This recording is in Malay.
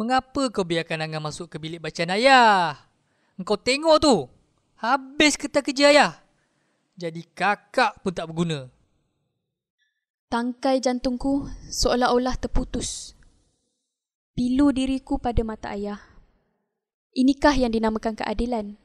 Mengapa kau biarkan Angah masuk ke bilik bacaan ayah? Kau tengok tu. Habis kereta kerja ayah. Jadi kakak pun tak berguna. Tangkai jantungku seolah-olah terputus. Pilu diriku pada mata ayah. Inikah yang dinamakan keadilan?